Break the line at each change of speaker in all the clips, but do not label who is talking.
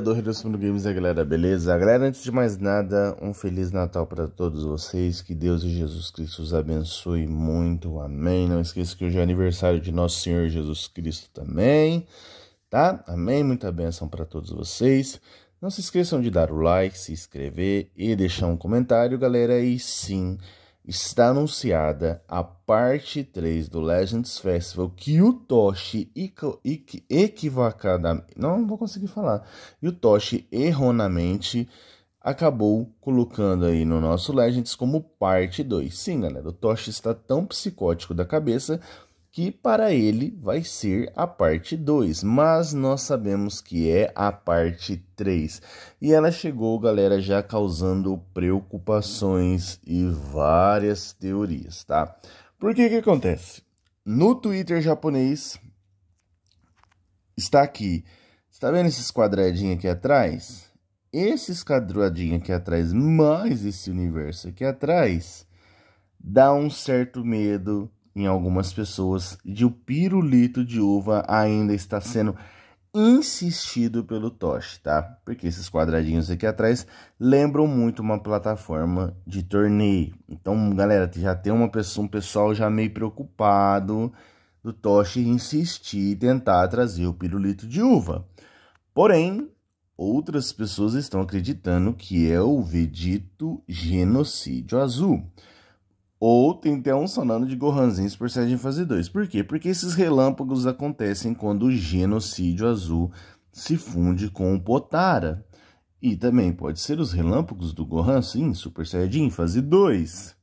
do Redossumino Games, a galera, beleza? Galera, antes de mais nada, um Feliz Natal para todos vocês, que Deus e Jesus Cristo os abençoe muito, amém? Não esqueça que hoje é aniversário de Nosso Senhor Jesus Cristo também, tá? Amém? Muita bênção para todos vocês. Não se esqueçam de dar o like, se inscrever e deixar um comentário, galera, e sim está anunciada a parte 3 do Legends Festival que o Toshi equivocadamente, não vou conseguir falar, e o Toshi erroneamente acabou colocando aí no nosso Legends como parte 2. Sim, galera, o Toshi está tão psicótico da cabeça que para ele vai ser a parte 2, mas nós sabemos que é a parte 3. E ela chegou, galera, já causando preocupações e várias teorias, tá? Porque que acontece? No Twitter japonês está aqui, está vendo esses quadradinhos aqui atrás? Esses quadradinhos aqui atrás, mais esse universo aqui atrás, dá um certo medo em algumas pessoas de o pirulito de uva ainda está sendo insistido pelo Tosh, tá? Porque esses quadradinhos aqui atrás lembram muito uma plataforma de torneio. Então, galera, já tem uma pessoa, um pessoal já meio preocupado do Tosh insistir e tentar trazer o pirulito de uva. Porém, outras pessoas estão acreditando que é o vedito genocídio azul. Ou tem até um sonando de Gohanzinho Super Saiyajin fase 2. Por quê? Porque esses relâmpagos acontecem quando o genocídio azul se funde com o Potara. E também pode ser os relâmpagos do Gohan, sim, Super Saiyajin fase 2.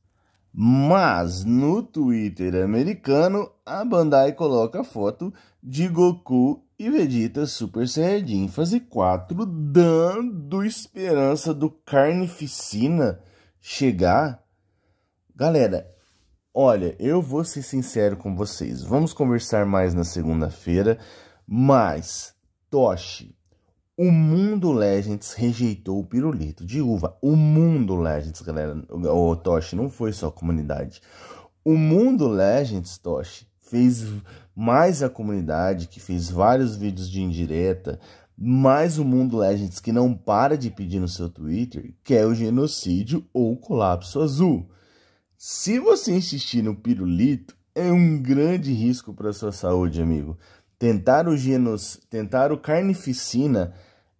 Mas no Twitter americano, a Bandai coloca a foto de Goku e Vegeta Super Saiyajin fase 4 dando esperança do Carnificina chegar Galera, olha, eu vou ser sincero com vocês. Vamos conversar mais na segunda-feira, mas Toshi, o mundo Legends rejeitou o pirulito de uva. O mundo Legends, galera, o, o Toshi não foi só a comunidade. O mundo Legends, Toshi, fez mais a comunidade, que fez vários vídeos de indireta, mais o mundo Legends que não para de pedir no seu Twitter, quer é o genocídio ou o colapso azul. Se você insistir no pirulito, é um grande risco para sua saúde, amigo. Tentar o genos, tentar o carnificina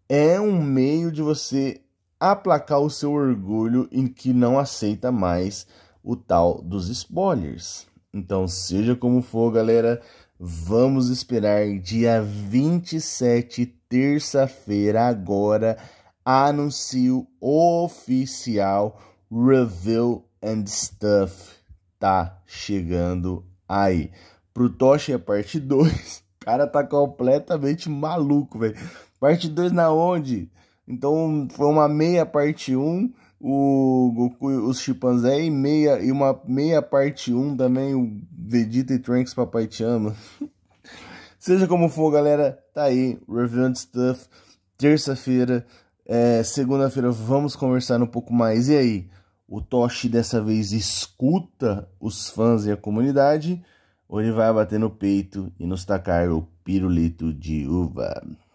é um meio de você aplacar o seu orgulho em que não aceita mais o tal dos spoilers. Então, seja como for, galera, vamos esperar dia 27, terça-feira, agora, anúncio oficial, reveal and Stuff tá chegando aí. Pro a é parte 2. O cara tá completamente maluco, velho. Parte 2 na onde? Então foi uma meia parte 1. Um, o Goku os chimpanzé e meia e uma meia parte 1 um também o Vegeta e Trunks papai te ama. Seja como for, galera, tá aí Revenge Stuff terça-feira, é, segunda-feira vamos conversar um pouco mais. E aí? O Toshi dessa vez escuta os fãs e a comunidade, ou ele vai bater no peito e nos tacar o pirulito de uva.